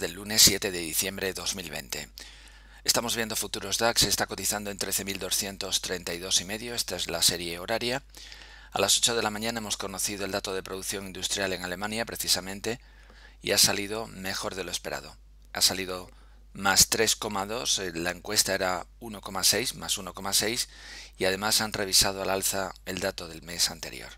del lunes 7 de diciembre de 2020. Estamos viendo futuros DAX, está cotizando en 13.232 y medio, esta es la serie horaria. A las 8 de la mañana hemos conocido el dato de producción industrial en Alemania, precisamente, y ha salido mejor de lo esperado. Ha salido más 3,2, eh, la encuesta era 1,6, más 1,6, y además han revisado al alza el dato del mes anterior.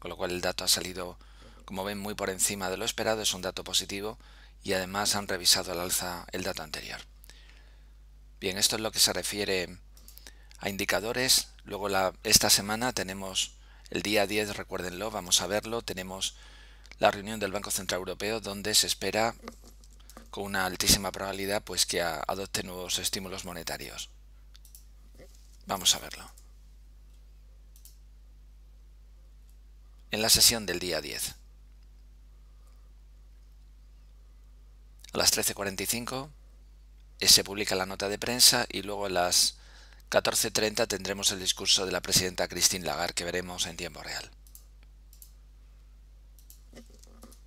Con lo cual el dato ha salido, como ven, muy por encima de lo esperado, es un dato positivo y además han revisado al alza el dato anterior. Bien, esto es lo que se refiere a indicadores. Luego esta semana tenemos el día 10, recuérdenlo, vamos a verlo, tenemos la reunión del Banco Central Europeo donde se espera con una altísima probabilidad pues que adopte nuevos estímulos monetarios. Vamos a verlo. En la sesión del día 10. a las 13.45 eh, se publica la nota de prensa y luego a las 14.30 tendremos el discurso de la presidenta Christine Lagarde que veremos en tiempo real.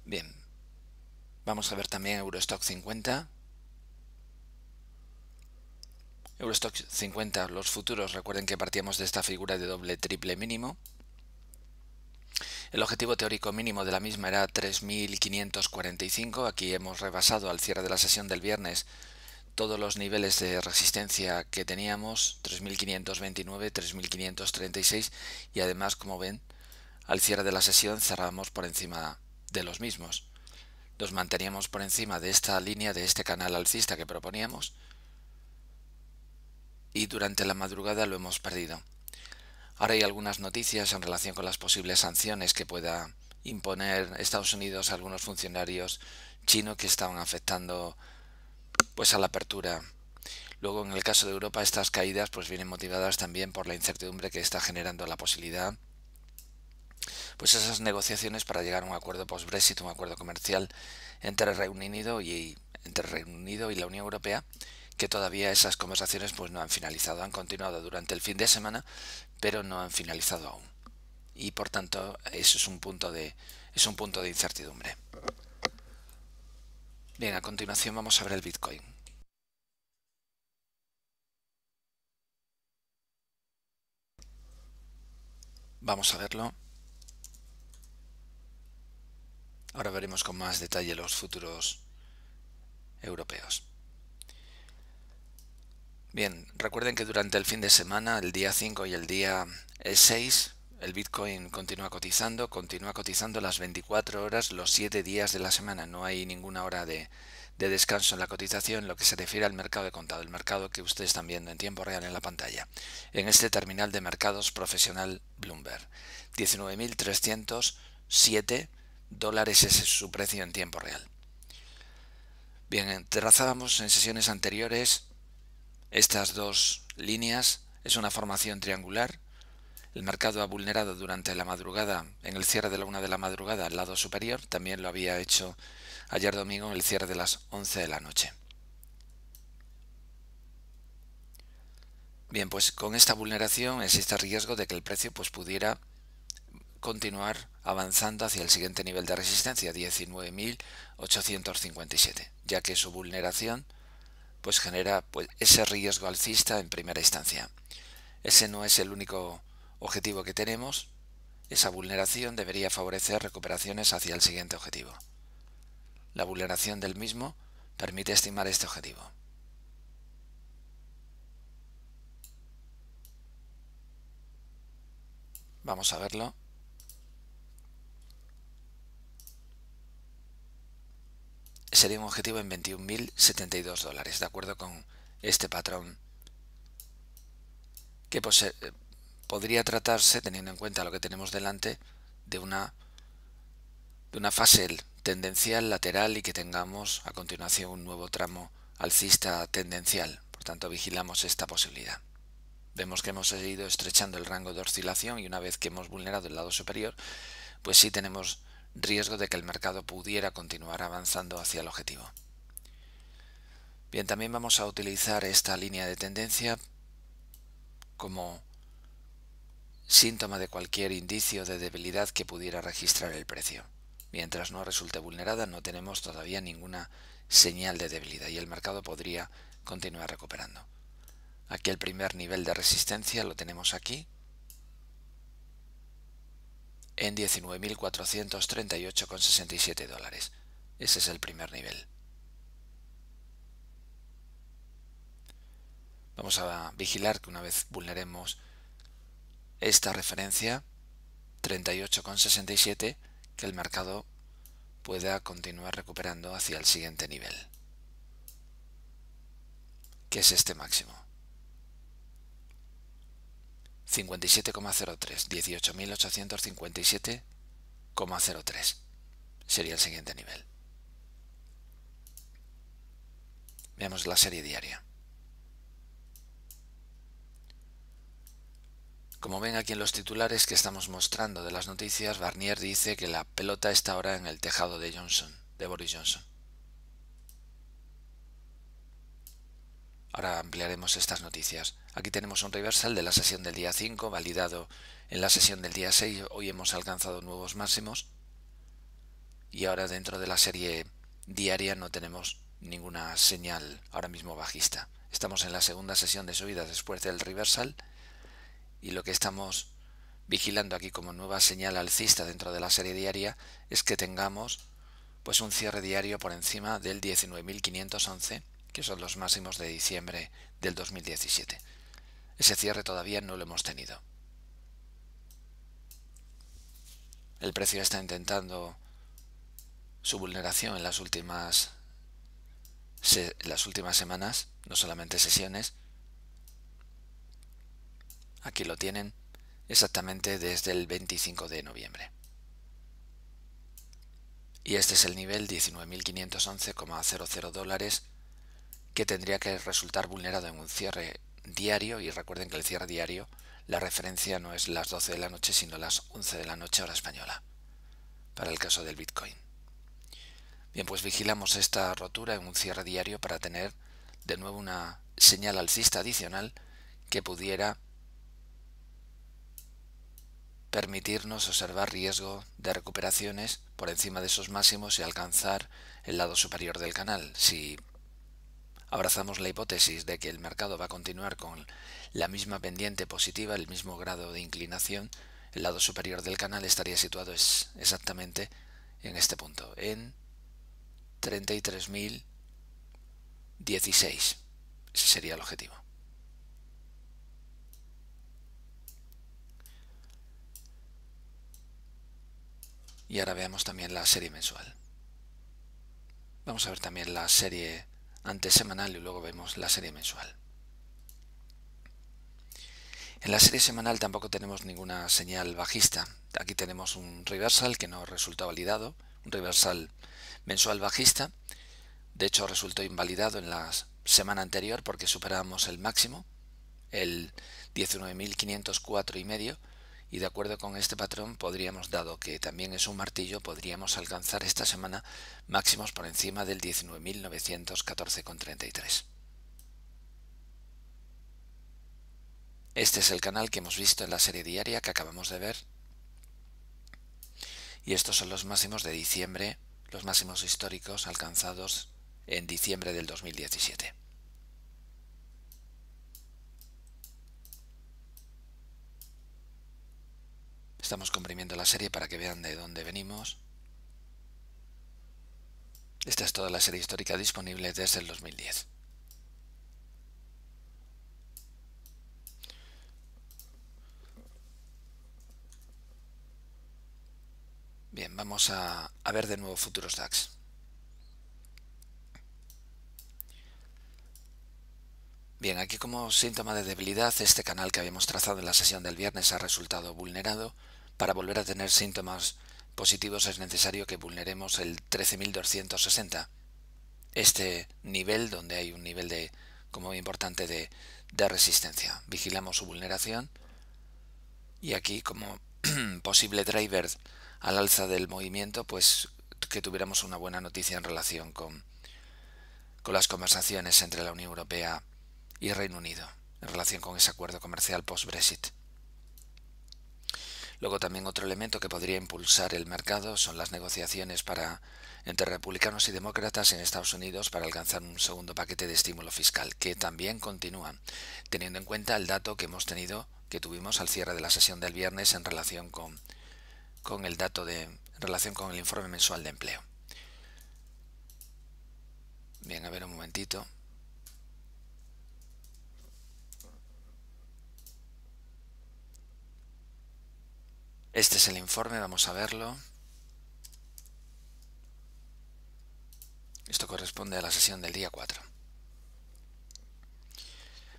Bien, vamos a ver también Eurostock 50. Eurostock 50, los futuros, recuerden que partíamos de esta figura de doble triple mínimo. El objetivo teórico mínimo de la misma era 3.545. Aquí hemos rebasado al cierre de la sesión del viernes todos los niveles de resistencia que teníamos, 3.529, 3.536 y además, como ven, al cierre de la sesión cerramos por encima de los mismos. Nos manteníamos por encima de esta línea, de este canal alcista que proponíamos y durante la madrugada lo hemos perdido. Ahora hay algunas noticias en relación con las posibles sanciones que pueda imponer Estados Unidos a algunos funcionarios chinos que estaban afectando pues a la apertura. Luego en el caso de Europa estas caídas pues vienen motivadas también por la incertidumbre que está generando la posibilidad pues esas negociaciones para llegar a un acuerdo post-Brexit, un acuerdo comercial entre el Reino Unido y entre Reino Unido y la Unión Europea, que todavía esas conversaciones pues no han finalizado, han continuado durante el fin de semana, pero no han finalizado aún. Y por tanto, eso es un punto de, es un punto de incertidumbre. Bien, a continuación vamos a ver el Bitcoin. Vamos a verlo. Ahora veremos con más detalle los futuros europeos. Bien, recuerden que durante el fin de semana, el día 5 y el día 6, eh, el Bitcoin continúa cotizando, continúa cotizando las 24 horas, los 7 días de la semana. No hay ninguna hora de, descanso en la cotización, lo que se refiere al mercado de contado, el mercado que ustedes están viendo en tiempo real en la pantalla, en este terminal de mercados profesional Bloomberg. 19.307 dólares es su precio en tiempo real. Bien, eh, trazábamos en sesiones anteriores estas dos líneas es una formación triangular. El mercado ha vulnerado durante la madrugada, en el cierre de la una de la madrugada, al lado superior. También lo había hecho ayer domingo en el cierre de las 11 de la noche. Bien, pues con esta vulneración existe riesgo de que el precio pues, pudiera continuar avanzando hacia el siguiente nivel de resistencia, 19.857, ya que su vulneración pues genera pues, ese riesgo alcista en primera instancia. Ese no es el único objetivo que tenemos. Esa vulneración debería favorecer recuperaciones hacia el siguiente objetivo. La vulneración del mismo permite estimar este objetivo. Vamos a verlo. sería un objetivo en 21.072 dólares, de acuerdo con este patrón que eh, podría tratarse, teniendo en cuenta lo que tenemos delante, de una, de una fase tendencial lateral y que tengamos a continuación un nuevo tramo alcista tendencial. Por tanto, vigilamos esta posibilidad. Vemos que hemos ido estrechando el rango de oscilación y una vez que hemos vulnerado el lado superior, pues sí tenemos riesgo de que el mercado pudiera continuar avanzando hacia el objetivo. Bien, también vamos a utilizar esta línea de tendencia como síntoma de cualquier indicio de debilidad que pudiera registrar el precio. Mientras no resulte vulnerada no tenemos todavía ninguna señal de debilidad y el mercado podría continuar recuperando. Aquí el primer nivel de resistencia lo tenemos aquí, en 19.438,67 dólares. Ese es el primer nivel. Vamos a vigilar que una vez vulneremos esta referencia 38,67 que el mercado pueda continuar recuperando hacia el siguiente nivel, que es este máximo. 57,03, 18.857,03 sería el siguiente nivel. Veamos la serie diaria. Como ven aquí en los titulares que estamos mostrando de las noticias, Barnier dice que la pelota está ahora en el tejado de Johnson, de Boris Johnson. Ahora ampliaremos estas noticias. Aquí tenemos un reversal de la sesión del día 5, validado en la sesión del día 6. Hoy hemos alcanzado nuevos máximos. Y ahora dentro de la serie diaria no tenemos ninguna señal ahora mismo bajista. Estamos en la segunda sesión de subida después del reversal. Y lo que estamos vigilando aquí como nueva señal alcista dentro de la serie diaria es que tengamos pues un cierre diario por encima del 19.511 que son los máximos de diciembre del 2017. Ese cierre todavía no lo hemos tenido. El precio está intentando su vulneración en las últimas, las últimas semanas, no solamente sesiones. Aquí lo tienen exactamente desde el 25 de noviembre. Y este es el nivel 19.511,00 dólares que tendría que resultar vulnerado en un cierre diario y recuerden que el cierre diario la referencia no es las 12 de la noche sino las 11 de la noche hora española para el caso del Bitcoin. Bien, pues vigilamos esta rotura en un cierre diario para tener de nuevo una señal alcista adicional que pudiera permitirnos observar riesgo de recuperaciones por encima de esos máximos y alcanzar el lado superior del canal. Si abrazamos la hipótesis de que el mercado va a continuar con la misma pendiente positiva, el mismo grado de inclinación, el lado superior del canal estaría situado exactamente en este punto, en 33.016. Ese sería el objetivo. Y ahora veamos también la serie mensual. Vamos a ver también la serie antes semanal y luego vemos la serie mensual. En la serie semanal tampoco tenemos ninguna señal bajista. Aquí tenemos un reversal que no resultó validado, un reversal mensual bajista. De hecho resultó invalidado en la semana anterior porque superábamos el máximo, el 19.504 y medio y de acuerdo con este patrón podríamos, dado que también es un martillo, podríamos alcanzar esta semana máximos por encima del 19.914,33. Este es el canal que hemos visto en la serie diaria que acabamos de ver. Y estos son los máximos de diciembre, los máximos históricos alcanzados en diciembre del 2017. Estamos comprimiendo la serie para que vean de dónde venimos. Esta es toda la serie histórica disponible desde el 2010. Bien, vamos a, ver de nuevo futuros DAX. Bien, aquí como síntoma de debilidad, este canal que habíamos trazado en la sesión del viernes ha resultado vulnerado para volver a tener síntomas positivos es necesario que vulneremos el 13260. Este nivel donde hay un nivel de como muy importante de, resistencia. Vigilamos su vulneración y aquí como posible driver al alza del movimiento, pues que tuviéramos una buena noticia en relación con, con las conversaciones entre la Unión Europea y Reino Unido en relación con ese acuerdo comercial post-Brexit. Luego también otro elemento que podría impulsar el mercado son las negociaciones para, entre republicanos y demócratas en Estados Unidos para alcanzar un segundo paquete de estímulo fiscal, que también continúa, teniendo en cuenta el dato que hemos tenido, que tuvimos al cierre de la sesión del viernes en relación con, con el dato de en relación con el informe mensual de empleo. Bien, a ver un momentito. Este es el informe, vamos a verlo. Esto corresponde a la sesión del día 4.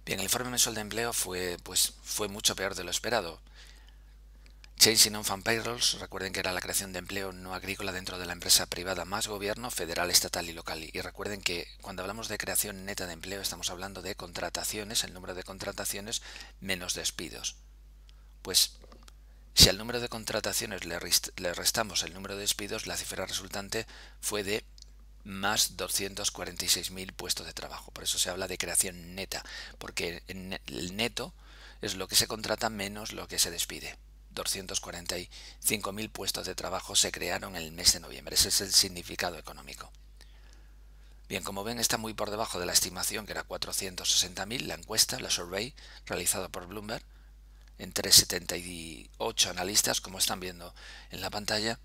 Bien, el informe mensual de empleo fue, pues, fue mucho peor de lo esperado. in on fan payrolls, recuerden que era la creación de empleo no agrícola dentro de la empresa privada más gobierno federal, estatal y local. Y recuerden que cuando hablamos de creación neta de empleo estamos hablando de contrataciones, el número de contrataciones menos despidos. Pues si al número de contrataciones le, restamos el número de despidos, la cifra resultante fue de más 246.000 puestos de trabajo. Por eso se habla de creación neta, porque el neto es lo que se contrata menos lo que se despide. 245.000 puestos de trabajo se crearon en el mes de noviembre. Ese es el significado económico. Bien, como ven, está muy por debajo de la estimación, que era 460.000, la encuesta, la survey, realizada por Bloomberg, entre 78 analistas, como están viendo en la pantalla,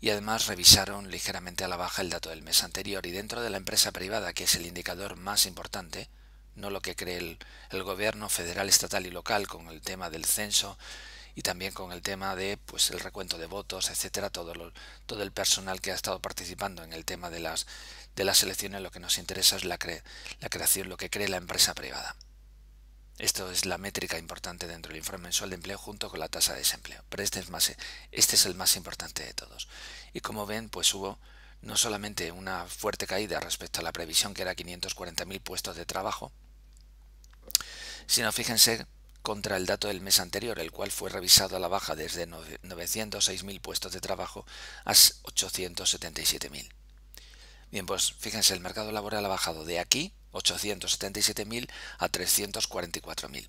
y además revisaron ligeramente a la baja el dato del mes anterior. Y dentro de la empresa privada, que es el indicador más importante, no lo que cree el, gobierno federal, estatal y local con el tema del censo y también con el tema de pues el recuento de votos, etcétera, todo todo el personal que ha estado participando en el tema de las de las elecciones, lo que nos interesa es la, la creación, lo que cree la empresa privada. Esto es la métrica importante dentro del informe mensual de empleo junto con la tasa de desempleo. Pero este es, este es el más importante de todos. Y como ven, pues hubo no solamente una fuerte caída respecto a la previsión que era 540.000 puestos de trabajo, sino fíjense contra el dato del mes anterior, el cual fue revisado a la baja desde 906.000 puestos de trabajo a 877.000. Bien, pues fíjense, el mercado laboral ha bajado de aquí 877.000 a 344.000.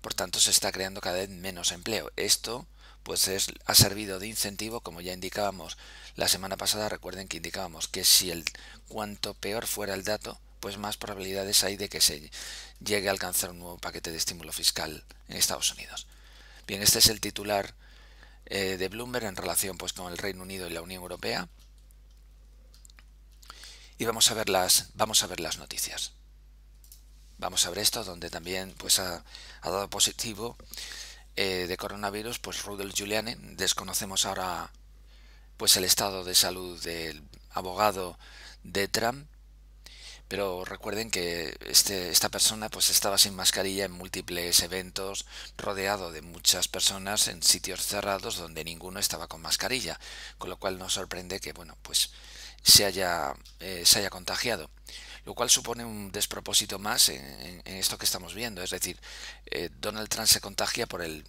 Por tanto, se está creando cada vez menos empleo. Esto pues ha servido de incentivo, como ya indicábamos la semana pasada, recuerden que indicábamos que si el cuanto peor fuera el dato, pues más probabilidades hay de que se llegue a alcanzar un nuevo paquete de estímulo fiscal en Estados Unidos. Bien, este es el titular eh, de Bloomberg en relación pues con el Reino Unido y la Unión Europea y vamos a ver las, vamos a ver las noticias. Vamos a ver esto, donde también pues, ha, dado positivo eh, de coronavirus, pues Rudolf Giuliani. Desconocemos ahora pues el estado de salud del abogado de Trump. Pero recuerden que este, esta persona pues estaba sin mascarilla en múltiples eventos, rodeado de muchas personas en sitios cerrados donde ninguno estaba con mascarilla, con lo cual nos sorprende que bueno pues se haya, eh, se haya contagiado. Lo cual supone un despropósito más en, esto que estamos viendo. Es decir, eh, Donald Trump se contagia por, el,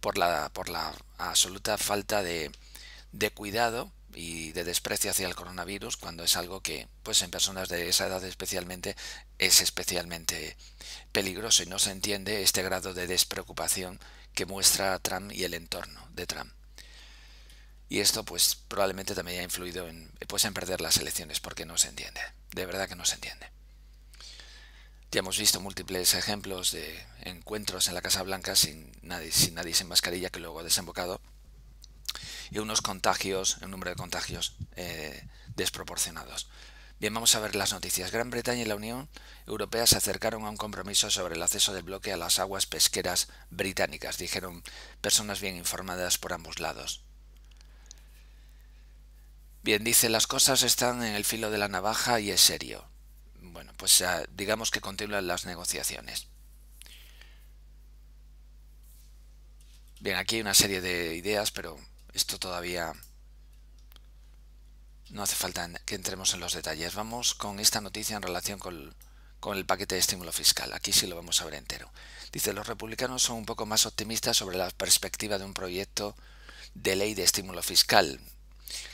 por, la, por la absoluta falta de, de cuidado y de desprecio hacia el coronavirus cuando es algo que, pues en personas de esa edad especialmente, es especialmente peligroso y no se entiende este grado de despreocupación que muestra Trump y el entorno de Trump. Y esto pues probablemente también ha influido en, pues, en perder las elecciones porque no se entiende. De verdad que no se entiende. Ya hemos visto múltiples ejemplos de encuentros en la Casa Blanca sin nadie, sin nadie sin mascarilla que luego ha desembocado y unos contagios, un número de contagios eh, desproporcionados. Bien, vamos a ver las noticias. Gran Bretaña y la Unión Europea se acercaron a un compromiso sobre el acceso del bloque a las aguas pesqueras británicas, dijeron personas bien informadas por ambos lados. Bien, dice, las cosas están en el filo de la navaja y es serio. Bueno, pues ah, digamos que continúan las negociaciones. Bien, aquí hay una serie de ideas, pero esto todavía no hace falta que entremos en los detalles. Vamos con esta noticia en relación con, el paquete de estímulo fiscal. Aquí sí lo vamos a ver entero. Dice, los republicanos son un poco más optimistas sobre la perspectiva de un proyecto de ley de estímulo fiscal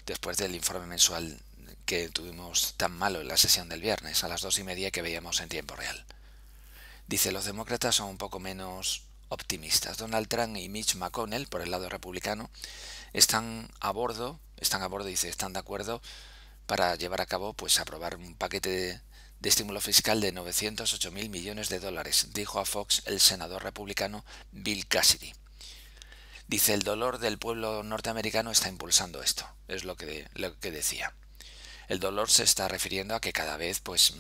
después del informe mensual que tuvimos tan malo en la sesión del viernes, a las dos y media que veíamos en tiempo real. Dice, los demócratas son un poco menos optimistas. Donald Trump y Mitch McConnell, por el lado republicano, están a bordo, están a bordo, dice, están de acuerdo para llevar a cabo, pues, aprobar un paquete de, de estímulo fiscal de 908 mil millones de dólares, dijo a Fox el senador republicano Bill Cassidy. Dice, el dolor del pueblo norteamericano está impulsando esto, es lo que, lo que decía. El dolor se está refiriendo a que cada vez pues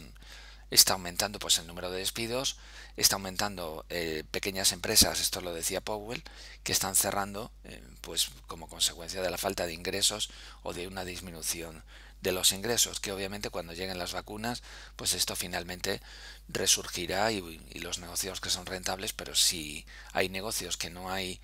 está aumentando pues el número de despidos, está aumentando eh, pequeñas empresas, esto lo decía Powell, que están cerrando eh, pues como consecuencia de la falta de ingresos o de una disminución de los ingresos, que obviamente cuando lleguen las vacunas, pues esto finalmente resurgirá y los negocios que son rentables, pero si hay negocios que no hay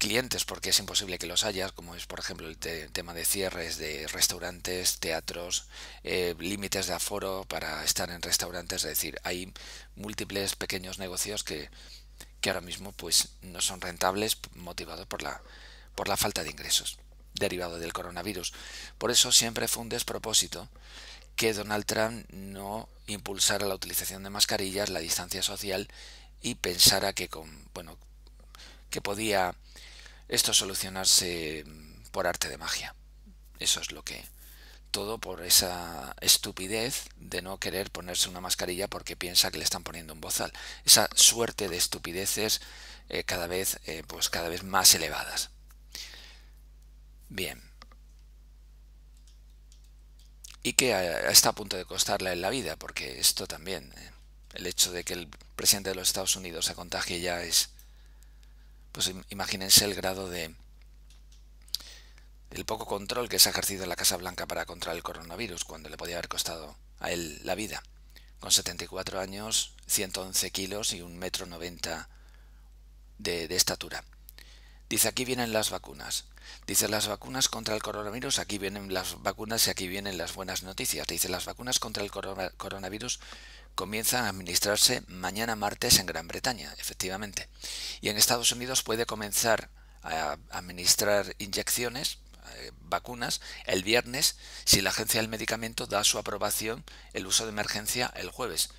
clientes, porque es imposible que los haya como es por ejemplo el tema de cierres de restaurantes, teatros, eh, límites de aforo para estar en restaurantes, es decir, hay múltiples pequeños negocios que, que ahora mismo pues no son rentables motivados por la, por la falta de ingresos derivado del coronavirus. Por eso siempre fue un despropósito que Donald Trump no impulsara la utilización de mascarillas, la distancia social y pensara que con bueno que podía esto solucionarse mm, por arte de magia. Eso es lo que... Todo por esa estupidez de no querer ponerse una mascarilla porque piensa que le están poniendo un bozal. Esa suerte de estupideces eh, cada vez, eh, pues cada vez más elevadas. Bien. Y que eh, está a punto de costarle la vida, porque esto también, el hecho de que el presidente de los Estados Unidos se contagie ya es pues imagínense el grado de el poco control que se ha ejercido en la Casa Blanca para contra el coronavirus, cuando le podía haber costado a él la vida. Con 74 años, 111 kilos y un metro 90 de, de estatura. Dice, aquí vienen las vacunas. Dice, las vacunas contra el coronavirus, aquí vienen las vacunas y aquí vienen las buenas noticias. Dice, las vacunas contra el coronavirus comienzan a administrarse mañana martes en Gran Bretaña, efectivamente. Y en Estados Unidos puede comenzar a administrar inyecciones, eh, vacunas, el viernes si la Agencia del Medicamento da su aprobación el uso de emergencia el jueves.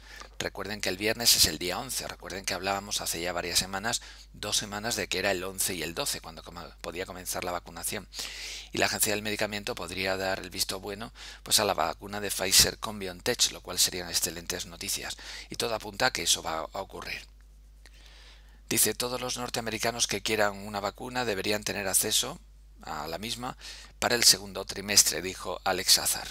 Recuerden que el viernes es el día 11. Recuerden que hablábamos hace ya varias semanas, dos semanas, de que era el 11 y el 12 cuando podía comenzar la vacunación. Y la Agencia del Medicamento podría dar el visto bueno pues a la vacuna de Pfizer con BioNTech, lo cual serían excelentes noticias. Y todo apunta a que eso va a ocurrir. Dice, todos los norteamericanos que quieran una vacuna deberían tener acceso a la misma para el segundo trimestre, dijo Alex Azar.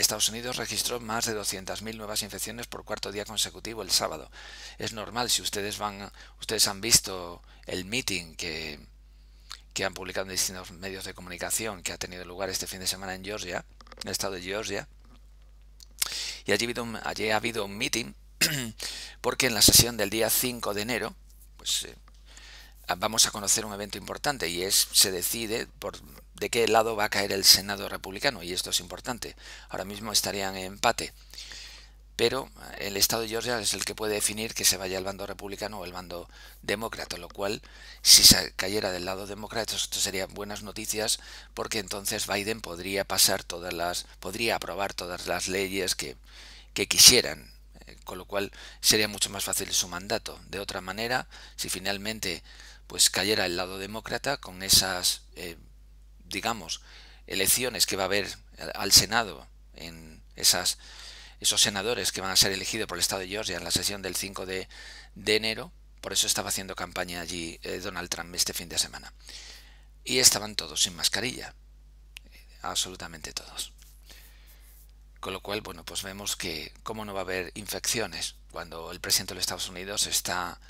Estados Unidos registró más de 200.000 nuevas infecciones por cuarto día consecutivo el sábado. Es normal si ustedes van ustedes han visto el meeting que que han publicado en distintos medios de comunicación que ha tenido lugar este fin de semana en Georgia, en el estado de Georgia. Y allí ha habido un, allí ha habido un meeting porque en la sesión del día 5 de enero, pues eh, vamos a conocer un evento importante y es se decide por de qué lado va a caer el Senado republicano, y esto es importante. Ahora mismo estarían en empate, pero eh, el Estado de Georgia es el que puede definir que se vaya al bando republicano o el bando demócrata, lo cual, si se cayera del lado demócrata, esto sería buenas noticias, porque entonces Biden podría pasar todas las, podría aprobar todas las leyes que, que quisieran eh, con lo cual sería mucho más fácil su mandato. De otra manera, si finalmente pues cayera el lado demócrata con esas eh, digamos, elecciones que va a haber al Senado en esas esos senadores que van a ser elegidos por el Estado de Georgia en la sesión del 5 de, enero. Por eso estaba haciendo campaña allí eh, Donald Trump este fin de semana. Y estaban todos sin mascarilla. Eh, absolutamente todos. Con lo cual, bueno, pues vemos que cómo no va a haber infecciones cuando el presidente de los Estados Unidos está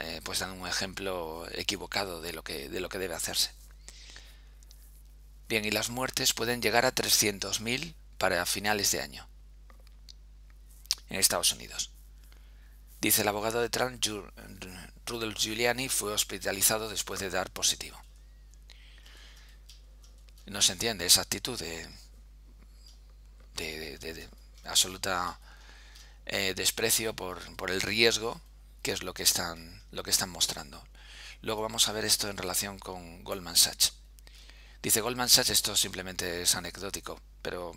eh, pues dando un ejemplo equivocado de lo que, de lo que debe hacerse. Bien, y las muertes pueden llegar a 300.000 para finales de año en Estados Unidos. Dice el abogado de Trump, Rudolf Giuliani, fue hospitalizado después de dar positivo. No se entiende esa actitud de, absoluta eh, desprecio por, el riesgo que es lo que están, lo que están mostrando. Luego vamos a ver esto en relación con Goldman Sachs. Dice Goldman Sachs, esto simplemente es anecdótico, pero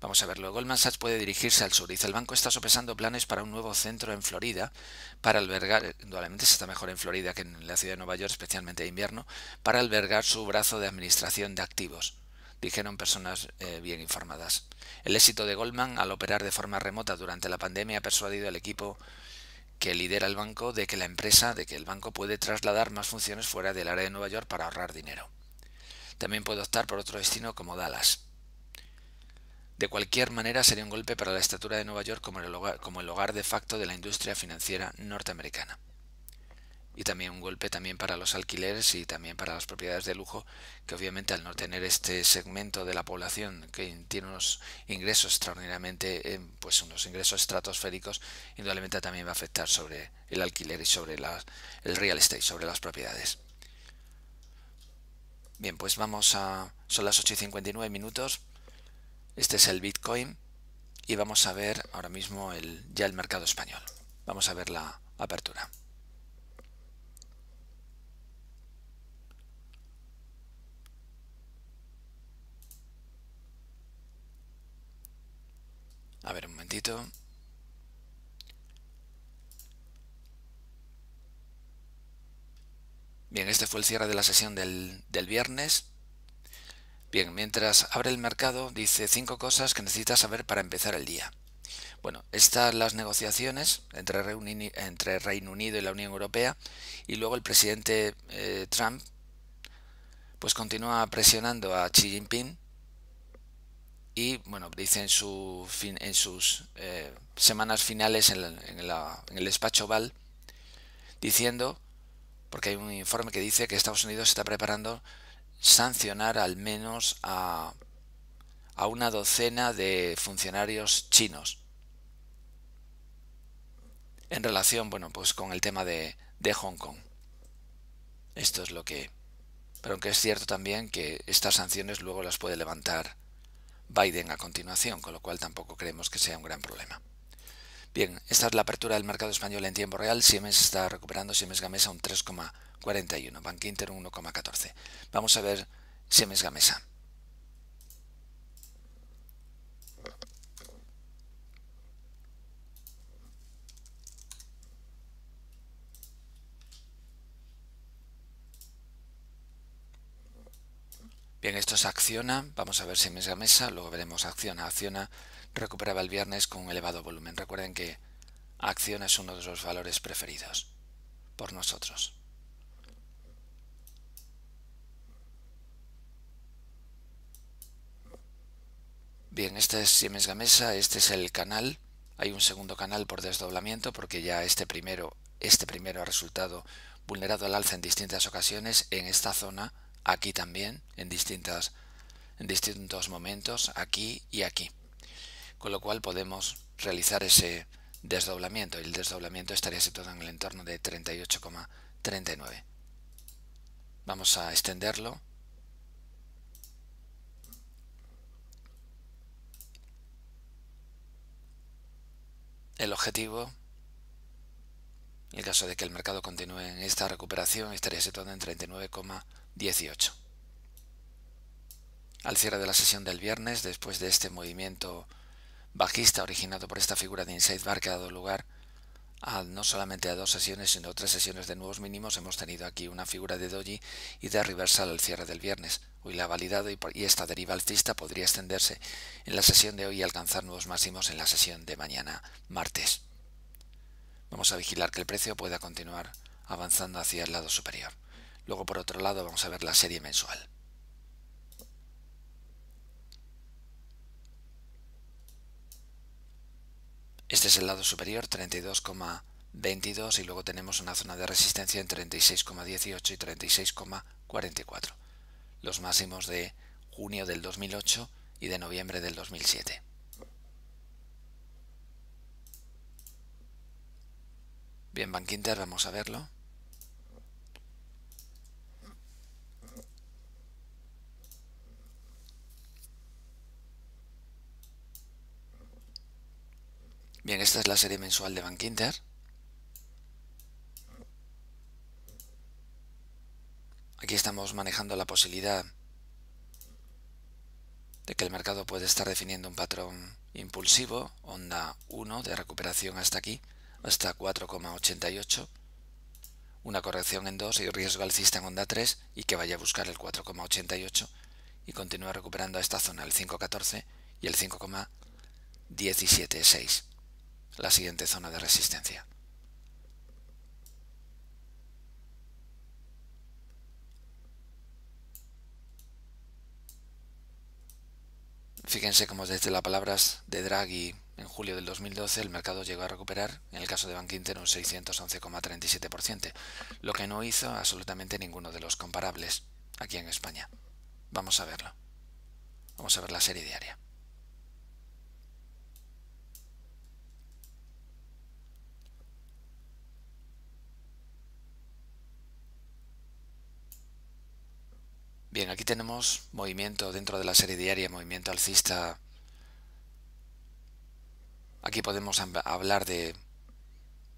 Vamos a verlo. Goldman Sachs puede dirigirse al sur. Dice, el banco está sopesando planes para un nuevo centro en Florida para albergar, indudablemente se está mejor en Florida que en la ciudad de Nueva York, especialmente de invierno, para albergar su brazo de administración de activos, dijeron personas eh, bien informadas. El éxito de Goldman al operar de forma remota durante la pandemia ha persuadido al equipo que lidera el banco de que la empresa, de que el banco puede trasladar más funciones fuera del área de Nueva York para ahorrar dinero. También puede optar por otro destino como Dallas. De cualquier manera, sería un golpe para la estatura de Nueva York como el, hogar, de facto de la industria financiera norteamericana. Y también un golpe también para los alquileres y también para las propiedades de lujo, que obviamente al no tener este segmento de la población que tiene unos ingresos extraordinariamente, eh, pues unos ingresos estratosféricos, indudablemente también va a afectar sobre el alquiler y sobre el real estate, sobre las propiedades. Bien, pues vamos a... Son las 8 y 59 minutos. Este es el Bitcoin. Y vamos a ver ahora mismo ya el mercado español. Vamos a ver la apertura. A ver un momentito. Bien, este fue el cierre de la sesión del, viernes. Bien, mientras abre el mercado dice cinco cosas que necesitas saber para empezar el día. Bueno, estas las negociaciones entre, Reino Unido y la Unión Europea y luego el presidente eh, Trump pues continúa presionando a Xi Jinping y bueno, dice en, su fin, en sus eh, semanas finales en, el despacho Oval, diciendo porque hay un informe que dice que Estados Unidos está preparando sancionar al menos a, una docena de funcionarios chinos en relación, bueno, pues con el tema de, de Hong Kong. Esto es lo que... Pero aunque es cierto también que estas sanciones luego las puede levantar Biden a continuación, con lo cual tampoco creemos que sea un gran problema. Bien, esta es la apertura del mercado español en tiempo real. Siemens está recuperando, Siemens Gamesa un 3,41, Bank Inter un 1,14. Vamos a ver Siemens Gamesa. Bien, esto es Acciona. Vamos a ver Siemens Gamesa, luego veremos Acciona. Acciona recuperaba el viernes con elevado volumen. Recuerden que acción es uno de los valores preferidos por nosotros. Bien, este es Siemens Gamesa, este es el canal. Hay un segundo canal por desdoblamiento porque ya este primero, este primero ha resultado vulnerado al alza en distintas ocasiones, en esta zona, aquí también, en, distintas, en distintos momentos, aquí y aquí con lo cual podemos realizar ese desdoblamiento y el desdoblamiento estaría situado en el entorno de 38,39. Vamos a extenderlo. El objetivo, en el caso de que el mercado continúe en esta recuperación, estaría situado en 39,18. Al cierre de la sesión del viernes, después de este movimiento bajista originado por esta figura de Inside Bar que ha dado lugar a no solamente a dos sesiones, sino a tres sesiones de nuevos mínimos. Hemos tenido aquí una figura de Doji y de Reversal al cierre del viernes. Hoy la ha validado y, esta deriva alcista podría extenderse en la sesión de hoy y alcanzar nuevos máximos en la sesión de mañana, martes. Vamos a vigilar que el precio pueda continuar avanzando hacia el lado superior. Luego, por otro lado, vamos a ver la serie mensual. Este es el lado superior, 32,22 y luego tenemos una zona de resistencia en 36,18 y 36,44, los máximos de junio del 2008 y de noviembre del 2007. Bien, Bank vamos a verlo. Bien, esta es la serie mensual de Bankinter. Aquí estamos manejando la posibilidad de que el mercado puede estar definiendo un patrón impulsivo, onda 1 de recuperación hasta aquí, hasta 4,88, una corrección en 2 y riesgo alcista en onda 3 y que vaya a buscar el 4,88 y continúa recuperando a esta zona el 5,14 y el 5,176 la siguiente zona de resistencia. Fíjense cómo desde las palabras de Draghi en julio del 2012 el mercado llegó a recuperar, en el caso de Bank Inter, un 611,37%, lo que no hizo absolutamente ninguno de los comparables aquí en España. Vamos a verlo. Vamos a ver la serie diaria. Bien, aquí tenemos movimiento dentro de la serie diaria, movimiento alcista. Aquí podemos hablar de,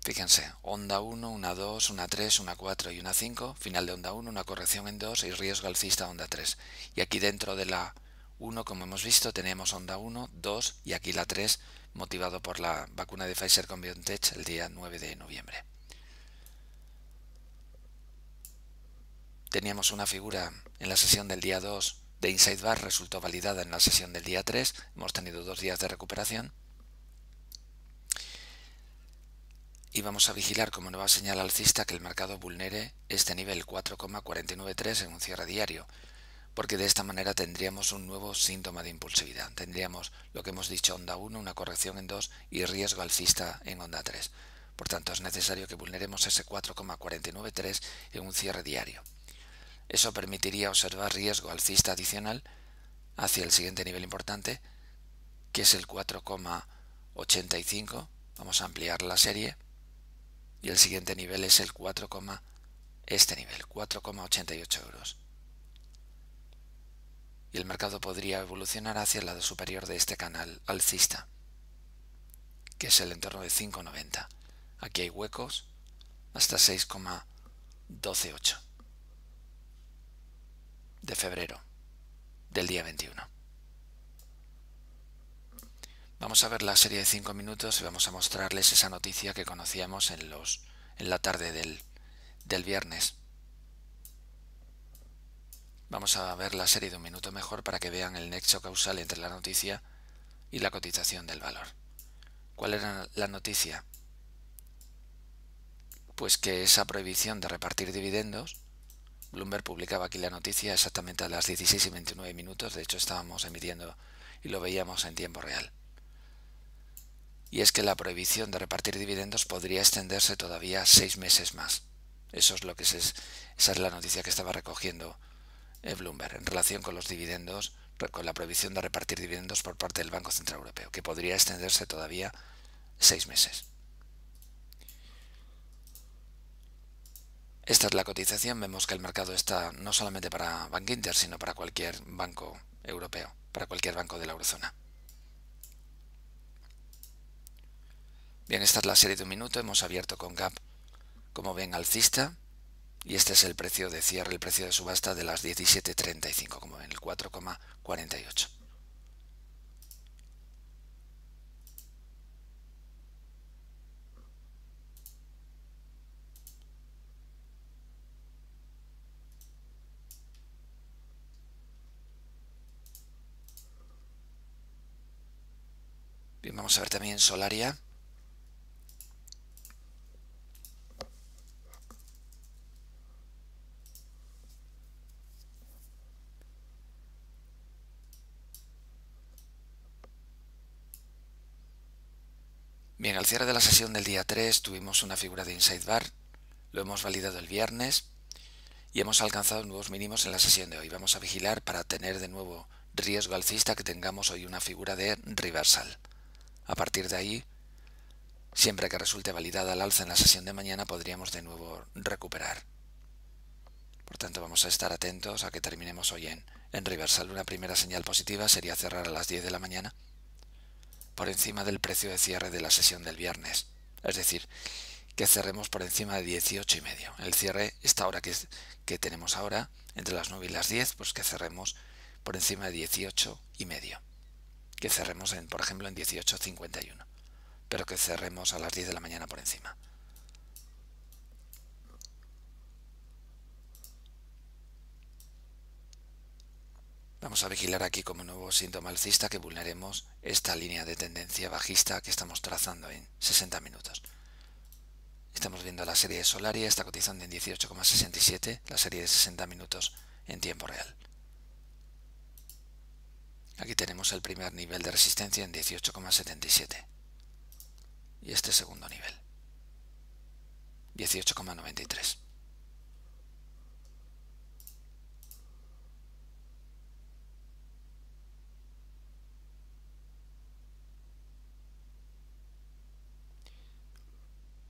fíjense, onda 1, una 2, una 3, una 4 y una 5, final de onda 1, una corrección en 2 y riesgo alcista onda 3. Y aquí dentro de la 1, como hemos visto, tenemos onda 1, 2 y aquí la 3, motivado por la vacuna de Pfizer con BioNTech el día 9 de noviembre. teníamos una figura en la sesión del día 2 de Inside Bar, resultó validada en la sesión del día 3, hemos tenido dos días de recuperación. Y vamos a vigilar como nueva señal alcista que el mercado vulnere este nivel 4,493 en un cierre diario, porque de esta manera tendríamos un nuevo síntoma de impulsividad. Tendríamos lo que hemos dicho onda 1, una corrección en 2 y riesgo alcista en onda 3. Por tanto, es necesario que vulneremos ese 4,493 en un cierre diario. Eso permitiría observar riesgo alcista adicional hacia el siguiente nivel importante, que es el 4,85. Vamos a ampliar la serie. Y el siguiente nivel es el 4, este nivel, 4,88 euros. Y el mercado podría evolucionar hacia el lado superior de este canal alcista, que es el entorno de 5,90. Aquí hay huecos hasta 6,128 de febrero del día 21. Vamos a ver la serie de 5 minutos y vamos a mostrarles esa noticia que conocíamos en, los, en la tarde del, del viernes. Vamos a ver la serie de un minuto mejor para que vean el nexo causal entre la noticia y la cotización del valor. ¿Cuál era la noticia? Pues que esa prohibición de repartir dividendos Bloomberg publicaba aquí la noticia exactamente a las 16 y 29 minutos, de hecho estábamos emitiendo y lo veíamos en tiempo real. Y es que la prohibición de repartir dividendos podría extenderse todavía seis meses más. Eso es lo que es. esa es la noticia que estaba recogiendo eh, Bloomberg en relación con los dividendos, con la prohibición de repartir dividendos por parte del Banco Central Europeo, que podría extenderse todavía seis meses. Esta es la cotización. Vemos que el mercado está no solamente para Bank Inter, sino para cualquier banco europeo, para cualquier banco de la eurozona. Bien, esta es la serie de un minuto. Hemos abierto con gap, como ven, alcista. Y este es el precio de cierre, el precio de subasta de las 17.35, como ven, el 4,48. vamos a ver también Solaria. Bien, al cierre de la sesión del día 3 tuvimos una figura de inside bar, lo hemos validado el viernes y hemos alcanzado nuevos mínimos en la sesión de hoy. Vamos a vigilar para tener de nuevo riesgo alcista que tengamos hoy una figura de reversal. A partir de ahí, siempre que resulte validada el alza en la sesión de mañana, podríamos de nuevo recuperar. Por tanto, vamos a estar atentos a que terminemos hoy en, en reversal. Una primera señal positiva sería cerrar a las 10 de la mañana por encima del precio de cierre de la sesión del viernes. Es decir, que cerremos por encima de 18 y medio. El cierre, esta hora que, que tenemos ahora, entre las 9 y las 10, pues que cerremos por encima de 18 y medio que cerremos, en, por ejemplo, en 18.51, pero que cerremos a las 10 de la mañana por encima. Vamos a vigilar aquí como nuevo síntoma alcista que vulneremos esta línea de tendencia bajista que estamos trazando en 60 minutos. Estamos viendo la serie de Solaria, está cotizando en 18,67, la serie de 60 minutos en tiempo real. Aquí tenemos el primer nivel de resistencia en 18,77 y este segundo nivel 18,93.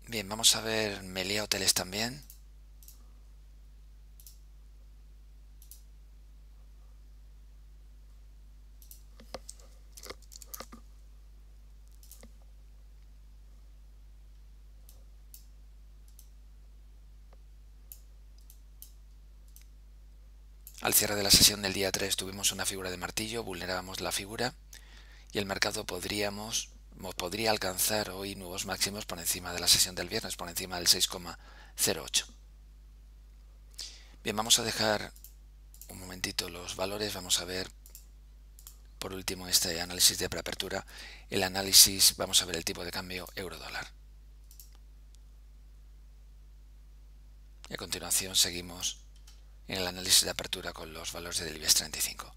Bien, vamos a ver Melia Hoteles también. Al cierre de la sesión del día 3 tuvimos una figura de martillo, vulnerábamos la figura y el mercado podríamos, podría alcanzar hoy nuevos máximos por encima de la sesión del viernes, por encima del 6,08. Bien, vamos a dejar un momentito los valores, vamos a ver por último este análisis de preapertura, el análisis, vamos a ver el tipo de cambio euro-dólar. Y a continuación seguimos en el análisis de apertura con los valores de IBEX 35.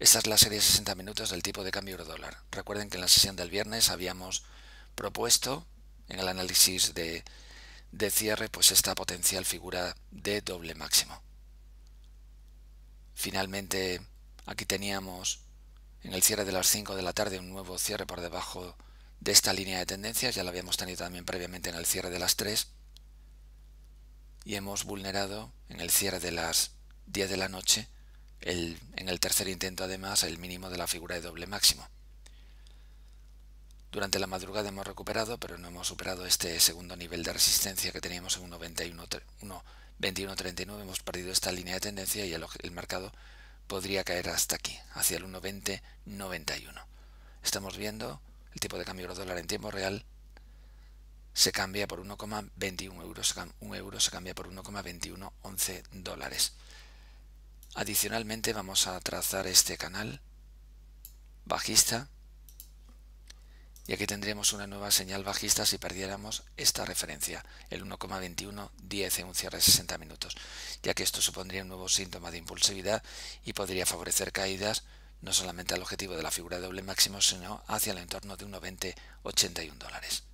Esta es la serie de 60 minutos del tipo de cambio eurodólar. Recuerden que en la sesión del viernes habíamos propuesto en el análisis de, cierre pues esta potencial figura de doble máximo. Finalmente aquí teníamos en el cierre de las 5 de la tarde un nuevo cierre por debajo de esta línea de tendencias, ya lo habíamos tenido también previamente en el cierre de las 3 y hemos vulnerado en el cierre de las 10 de la noche, en el tercer intento además, el mínimo de la figura de doble máximo. Durante la madrugada hemos recuperado, pero no hemos superado este segundo nivel de resistencia que teníamos en 1.21.39. Hemos perdido esta línea de tendencia y el, mercado podría caer hasta aquí, hacia el 1.20.91. Estamos viendo el tipo de cambio euro dólar en tiempo real se cambia por 1,21 euros. 1 euro se cambia por 1,211 dólares. Adicionalmente vamos a trazar este canal bajista y aquí tendríamos una nueva señal bajista si perdiéramos esta referencia, el 1,2110 en un cierre de 60 minutos, ya que esto supondría un nuevo síntoma de impulsividad y podría favorecer caídas no solamente al objetivo de la figura de doble máximo, sino hacia el entorno de 1,20-81 dólares.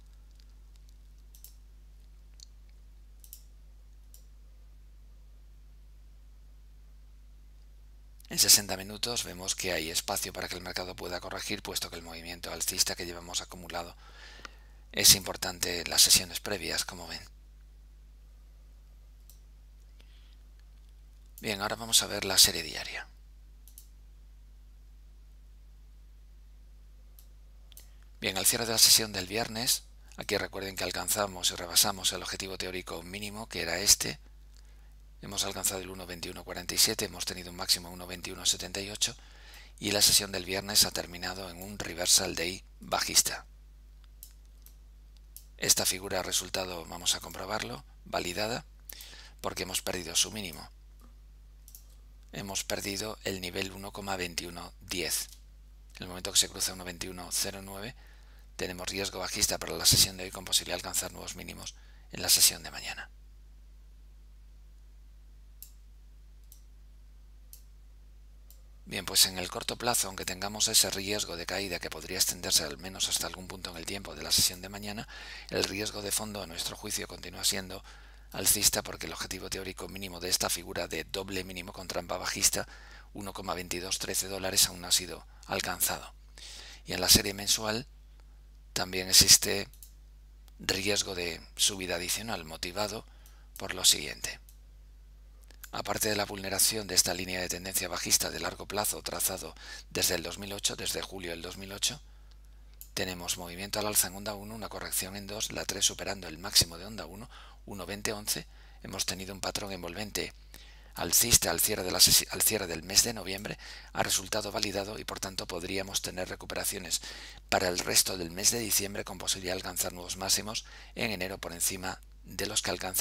En 60 minutos vemos que hay espacio para que el mercado pueda corregir, puesto que el movimiento alcista que llevamos acumulado es importante en las sesiones previas, como ven. Bien, ahora vamos a ver la serie diaria. Bien, al cierre de la sesión del viernes, aquí recuerden que alcanzamos y rebasamos el objetivo teórico mínimo, que era este, Hemos alcanzado el 1.21.47, hemos tenido un máximo 1.21.78 y la sesión del viernes ha terminado en un reversal day bajista. Esta figura ha resultado, vamos a comprobarlo, validada porque hemos perdido su mínimo. Hemos perdido el nivel 1,2110. En el momento que se cruza 1,2109 tenemos riesgo bajista para la sesión de hoy con posibilidad de alcanzar nuevos mínimos en la sesión de mañana. Bien, pues en el corto plazo, aunque tengamos ese riesgo de caída que podría extenderse al menos hasta algún punto en el tiempo de la sesión de mañana, el riesgo de fondo a nuestro juicio continúa siendo alcista porque el objetivo teórico mínimo de esta figura de doble mínimo con trampa bajista 1,2213 dólares aún no ha sido alcanzado. Y en la serie mensual también existe riesgo de subida adicional motivado por lo siguiente. Aparte de la vulneración de esta línea de tendencia bajista de largo plazo trazado desde el 2008, desde julio del 2008, tenemos movimiento al alza en onda 1, una corrección en 2, la 3 superando el máximo de onda 1, 11 Hemos tenido un patrón envolvente alcista al cierre, al cierre del mes de noviembre, ha resultado validado y por tanto podríamos tener recuperaciones para el resto del mes de diciembre con posibilidad de alcanzar nuevos máximos en enero por encima de los que alcanza